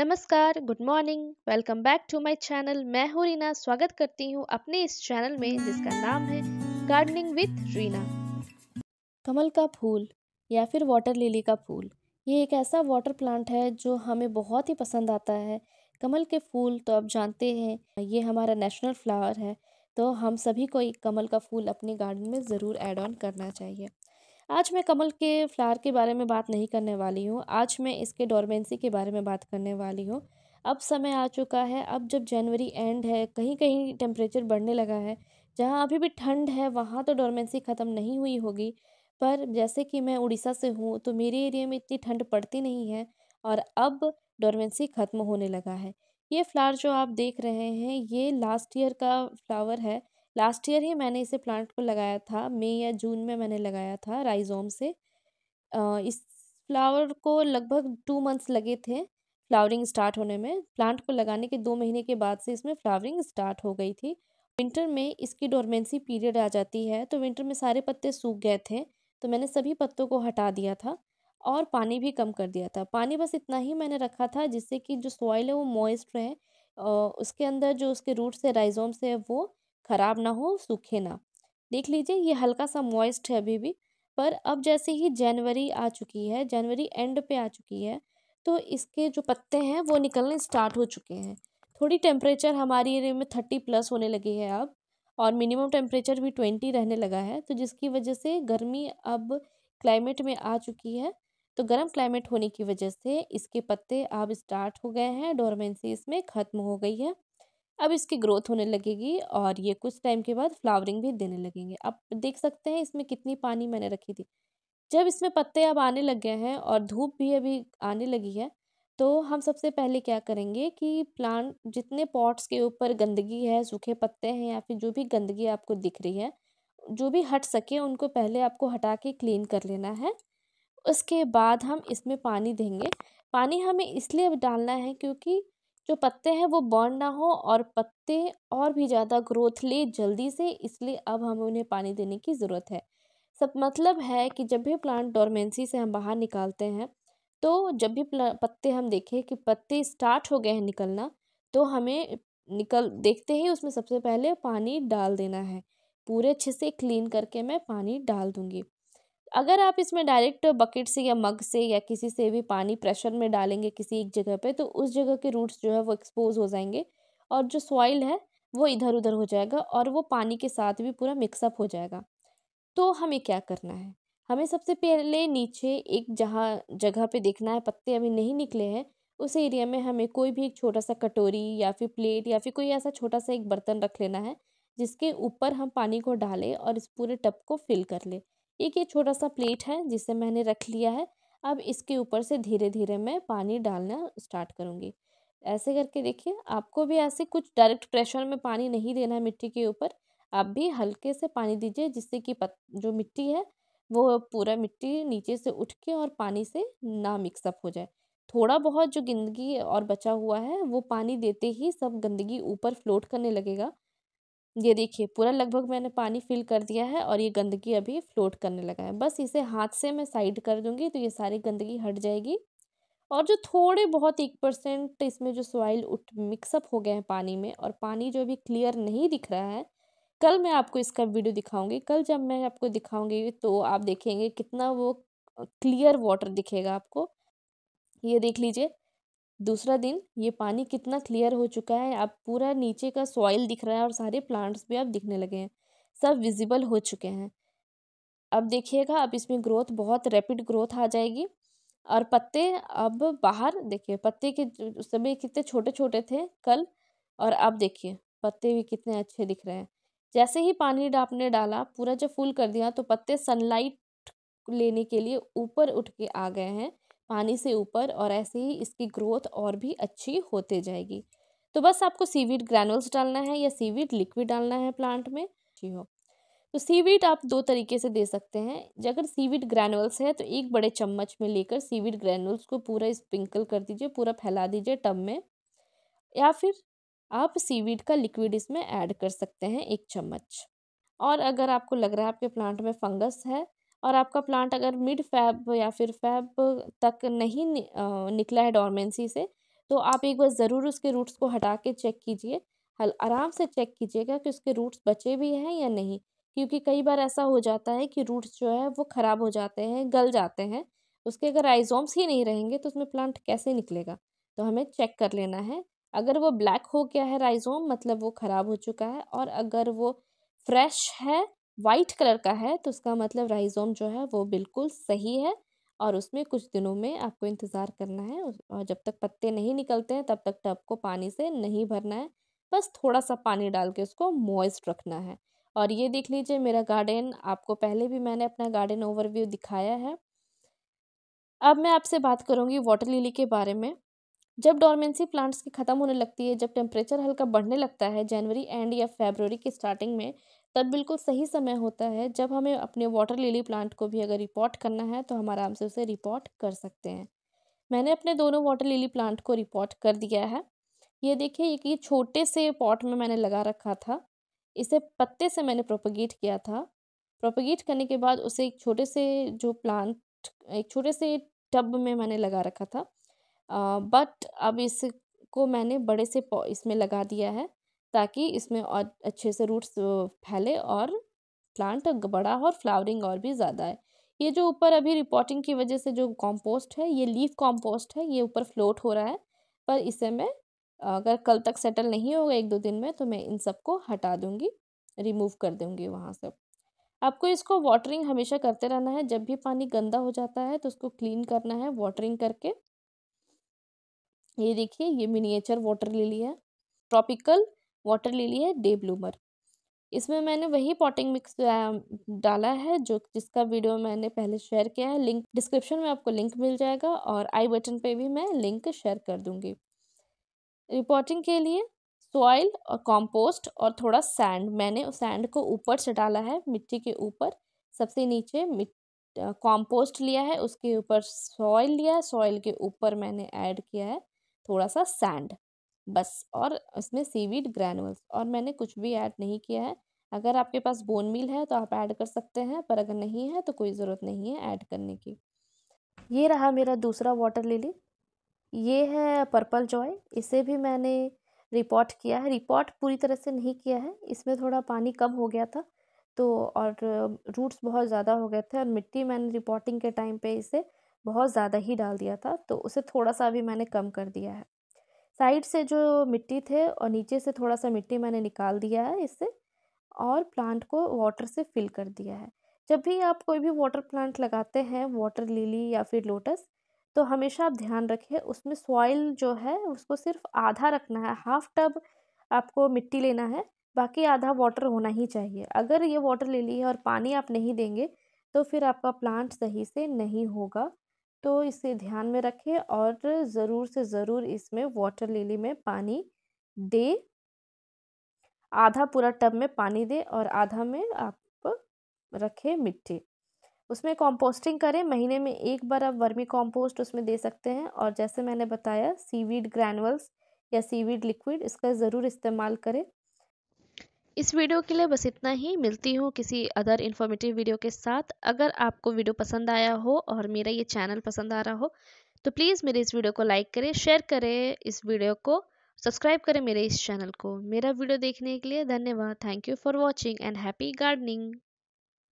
नमस्कार good morning welcome back to my channel मैं हूँ रीना स्वागत करती हूँ अपने इस चैनल में जिसका नाम है गार्डनिंग विद रीना कमल का फूल या फिर वाटर लिली का फूल ये एक ऐसा वाटर प्लांट है जो हमें बहुत ही पसंद आता है कमल के फूल तो आप जानते हैं ये हमारा नेशनल फ्लावर है तो हम सभी को कमल का फूल अपने गार्डन में ज़रूर एड ऑन करना चाहिए आज मैं कमल के फ्लावर के बारे में बात नहीं करने वाली हूँ आज मैं इसके डोरमेंसी के बारे में बात करने वाली हूँ अब समय आ चुका है अब जब जनवरी एंड है कहीं कहीं टेम्परेचर बढ़ने लगा है जहाँ अभी भी ठंड है वहाँ तो डोरमेंसी ख़त्म नहीं हुई होगी पर जैसे कि मैं उड़ीसा से हूँ तो मेरे एरिया में इतनी ठंड पड़ती नहीं है और अब डोरमेंसी ख़त्म होने लगा है ये फ्लावर जो आप देख रहे हैं ये लास्ट ईयर का फ्लावर है लास्ट ईयर ही मैंने इसे प्लांट को लगाया था मई या जून में मैंने लगाया था राइजोम से इस फ्लावर को लगभग टू मंथ्स लगे थे फ्लावरिंग स्टार्ट होने में प्लांट को लगाने के दो महीने के बाद से इसमें फ्लावरिंग स्टार्ट हो गई थी विंटर में इसकी डोरमेंसी पीरियड आ जाती है तो विंटर में सारे पत्ते सूख गए थे तो मैंने सभी पत्तों को हटा दिया था और पानी भी कम कर दिया था पानी बस इतना ही मैंने रखा था जिससे कि जो सॉइल है वो मॉइस्ट रहे उसके अंदर जो उसके रूट से राइजोम से है वो ख़राब ना हो सूखे ना देख लीजिए ये हल्का सा मॉइस्ट है अभी भी पर अब जैसे ही जनवरी आ चुकी है जनवरी एंड पे आ चुकी है तो इसके जो पत्ते हैं वो निकलने स्टार्ट हो चुके हैं थोड़ी टेम्परेचर हमारी एरिया में थर्टी प्लस होने लगी है अब और मिनिमम टेम्परेचर भी ट्वेंटी रहने लगा है तो जिसकी वजह से गर्मी अब क्लाइमेट में आ चुकी है तो गर्म क्लाइमेट होने की वजह से इसके पत्ते अब स्टार्ट हो गए हैं डोरमेंसी इसमें ख़त्म हो गई है अब इसकी ग्रोथ होने लगेगी और ये कुछ टाइम के बाद फ्लावरिंग भी देने लगेंगे आप देख सकते हैं इसमें कितनी पानी मैंने रखी थी जब इसमें पत्ते अब आने लग गए हैं और धूप भी अभी आने लगी है तो हम सबसे पहले क्या करेंगे कि प्लांट जितने पॉट्स के ऊपर गंदगी है सूखे पत्ते हैं या फिर जो भी गंदगी आपको दिख रही है जो भी हट सके उनको पहले आपको हटा के क्लीन कर लेना है उसके बाद हम इसमें पानी देंगे पानी हमें इसलिए अब डालना है क्योंकि जो पत्ते हैं वो बर्न ना हो और पत्ते और भी ज़्यादा ग्रोथ ले जल्दी से इसलिए अब हमें उन्हें पानी देने की ज़रूरत है सब मतलब है कि जब भी प्लांट डोरमेंसी से हम बाहर निकालते हैं तो जब भी पत्ते हम देखें कि पत्ते स्टार्ट हो गए हैं निकलना तो हमें निकल देखते ही उसमें सबसे पहले पानी डाल देना है पूरे अच्छे से क्लीन करके मैं पानी डाल दूँगी अगर आप इसमें डायरेक्ट बकेट से या मग से या किसी से भी पानी प्रेशर में डालेंगे किसी एक जगह पे तो उस जगह के रूट्स जो है वो एक्सपोज हो जाएंगे और जो सॉइल है वो इधर उधर हो जाएगा और वो पानी के साथ भी पूरा मिक्सअप हो जाएगा तो हमें क्या करना है हमें सबसे पहले नीचे एक जहाँ जगह पे देखना है पत्ते अभी नहीं निकले हैं उस एरिया में हमें कोई भी एक छोटा सा कटोरी या फिर प्लेट या फिर कोई ऐसा छोटा सा एक बर्तन रख लेना है जिसके ऊपर हम पानी को डालें और इस पूरे टब को फिल कर लें एक ये छोटा सा प्लेट है जिसे मैंने रख लिया है अब इसके ऊपर से धीरे धीरे मैं पानी डालना स्टार्ट करूँगी ऐसे करके देखिए आपको भी ऐसे कुछ डायरेक्ट प्रेशर में पानी नहीं देना है मिट्टी के ऊपर आप भी हल्के से पानी दीजिए जिससे कि पत, जो मिट्टी है वो पूरा मिट्टी नीचे से उठ के और पानी से ना मिक्सअप हो जाए थोड़ा बहुत जो गंदगी और बचा हुआ है वो पानी देते ही सब गंदगी ऊपर फ्लोट करने लगेगा ये देखिए पूरा लगभग मैंने पानी फिल कर दिया है और ये गंदगी अभी फ्लोट करने लगा है बस इसे हाथ से मैं साइड कर दूँगी तो ये सारी गंदगी हट जाएगी और जो थोड़े बहुत एक परसेंट इसमें जो सॉइल उठ मिक्सअप हो गए हैं पानी में और पानी जो अभी क्लियर नहीं दिख रहा है कल मैं आपको इसका वीडियो दिखाऊंगी कल जब मैं आपको दिखाऊंगी तो आप देखेंगे कितना वो क्लियर वाटर दिखेगा आपको ये देख लीजिए दूसरा दिन ये पानी कितना क्लियर हो चुका है अब पूरा नीचे का सॉइल दिख रहा है और सारे प्लांट्स भी अब दिखने लगे हैं सब विजिबल हो चुके हैं अब देखिएगा अब इसमें ग्रोथ बहुत रैपिड ग्रोथ आ जाएगी और पत्ते अब बाहर देखिए पत्ते के उस समय कितने छोटे छोटे थे कल और अब देखिए पत्ते भी कितने अच्छे दिख रहे हैं जैसे ही पानी आपने डाला पूरा जब फुल कर दिया तो पत्ते सनलाइट लेने के लिए ऊपर उठ के आ गए हैं पानी से ऊपर और ऐसे ही इसकी ग्रोथ और भी अच्छी होते जाएगी तो बस आपको सीवीड ग्रैनुअल्स डालना है या सीवीड लिक्विड डालना है प्लांट में जी हो तो सीवीड आप दो तरीके से दे सकते हैं अगर सीवीड ग्रैनुल्स है तो एक बड़े चम्मच में लेकर सीवीड ग्रैनुल्स को पूरा स्प्रिंकल कर दीजिए पूरा फैला दीजिए टब में या फिर आप सीवीड का लिक्विड इसमें ऐड कर सकते हैं एक चम्मच और अगर आपको लग रहा है आपके प्लांट में फंगस है और आपका प्लांट अगर मिड फैब या फिर फैब तक नहीं निकला है डॉर्मेंसी से तो आप एक बार ज़रूर उसके रूट्स को हटा के चेक कीजिए हल आराम से चेक कीजिएगा कि उसके रूट्स बचे भी हैं या नहीं क्योंकि कई बार ऐसा हो जाता है कि रूट्स जो है वो ख़राब हो जाते हैं गल जाते हैं उसके अगर आइजोम्स ही नहीं रहेंगे तो उसमें प्लांट कैसे निकलेगा तो हमें चेक कर लेना है अगर वो ब्लैक हो गया है राइजोम मतलब वो ख़राब हो चुका है और अगर वो फ्रेश है वाइट कलर का है तो उसका मतलब राइजोम जो है वो बिल्कुल सही है और उसमें कुछ दिनों में आपको इंतज़ार करना है और जब तक पत्ते नहीं निकलते हैं तब तक टब तो को पानी से नहीं भरना है बस थोड़ा सा पानी डाल के उसको मॉइस्ट रखना है और ये देख लीजिए मेरा गार्डन आपको पहले भी मैंने अपना गार्डन ओवरव्यू दिखाया है अब मैं आपसे बात करूँगी वाटर लिली के बारे में जब डॉर्मेंसी प्लांट्स की ख़त्म होने लगती है जब टेम्परेचर हल्का बढ़ने लगता है जनवरी एंड या फेबररी की स्टार्टिंग में तब बिल्कुल सही समय होता है जब हमें अपने वाटर लिली प्लांट को भी अगर रिपोर्ट करना है तो हम आराम से उसे रिपोर्ट कर सकते हैं मैंने अपने दोनों वाटर लिली प्लांट को रिपोर्ट कर दिया है ये देखिए एक ये छोटे से पॉट में मैंने लगा रखा था इसे पत्ते से मैंने प्रोपोगेट किया था प्रोपोगेट करने के बाद उसे एक छोटे से जो प्लांट एक छोटे से टब में मैंने लगा रखा था बट अब इसको मैंने बड़े से इसमें लगा दिया है ताकि इसमें और अच्छे से रूट्स फैले और प्लांट बड़ा और फ्लावरिंग और भी ज़्यादा है ये जो ऊपर अभी रिपोर्टिंग की वजह से जो कॉम्पोस्ट है ये लीफ कॉम्पोस्ट है ये ऊपर फ्लोट हो रहा है पर इसे मैं अगर कल तक सेटल नहीं होगा एक दो दिन में तो मैं इन सबको हटा दूँगी रिमूव कर दूँगी वहाँ से आपको इसको वाटरिंग हमेशा करते रहना है जब भी पानी गंदा हो जाता है तो उसको क्लीन करना है वाटरिंग करके ये देखिए ये मिनिएचर वाटर लिली है ट्रॉपिकल वाटर लिली है डे ब्लूमर इसमें मैंने वही पॉटिंग मिक्स डाला है जो जिसका वीडियो मैंने पहले शेयर किया है लिंक डिस्क्रिप्शन में आपको लिंक मिल जाएगा और आई बटन पे भी मैं लिंक शेयर कर दूंगी रिपोर्टिंग के लिए सॉइल और कंपोस्ट और थोड़ा सैंड मैंने उस सैंड को ऊपर से डाला है मिट्टी के ऊपर सबसे नीचे कॉम्पोस्ट लिया है उसके ऊपर सॉइल लिया है सॉइल के ऊपर मैंने ऐड किया है थोड़ा सा सैंड बस और इसमें सीवीड ग्रैनुअल्स और मैंने कुछ भी ऐड नहीं किया है अगर आपके पास बोन मील है तो आप ऐड कर सकते हैं पर अगर नहीं है तो कोई ज़रूरत नहीं है ऐड करने की ये रहा मेरा दूसरा वाटर लिली ये है पर्पल जॉय इसे भी मैंने रिपोर्ट किया है रिपोर्ट पूरी तरह से नहीं किया है इसमें थोड़ा पानी कम हो गया था तो और रूट्स बहुत ज़्यादा हो गए थे और मिट्टी मैंने रिपोर्टिंग के टाइम पे इसे बहुत ज़्यादा ही डाल दिया था तो उसे थोड़ा सा भी मैंने कम कर दिया है साइड से जो मिट्टी थे और नीचे से थोड़ा सा मिट्टी मैंने निकाल दिया है इससे और प्लांट को वाटर से फिल कर दिया है जब भी आप कोई भी वाटर प्लांट लगाते हैं वाटर लिली या फिर लोटस तो हमेशा आप ध्यान रखें उसमें सॉइल जो है उसको सिर्फ आधा रखना है हाफ टब आपको मिट्टी लेना है बाकी आधा वाटर होना ही चाहिए अगर ये वाटर लिली है और पानी आप नहीं देंगे तो फिर आपका प्लांट सही से नहीं होगा तो इसे ध्यान में रखें और ज़रूर से ज़रूर इसमें वाटर लिली में पानी दे आधा पूरा टब में पानी दे और आधा में आप रखें मिट्टी उसमें कंपोस्टिंग करें महीने में एक बार आप वर्मी कंपोस्ट उसमें दे सकते हैं और जैसे मैंने बताया सीवीड ग्रैनुअल्स या सीवीड लिक्विड इसका ज़रूर इस्तेमाल करें इस वीडियो के लिए बस इतना ही मिलती हूँ किसी अदर इन्फॉर्मेटिव वीडियो के साथ अगर आपको वीडियो पसंद आया हो और मेरा ये चैनल पसंद आ रहा हो तो प्लीज़ मेरे इस वीडियो को लाइक करें शेयर करें इस वीडियो को सब्सक्राइब करें मेरे इस चैनल को मेरा वीडियो देखने के लिए धन्यवाद thank you for watching and happy gardening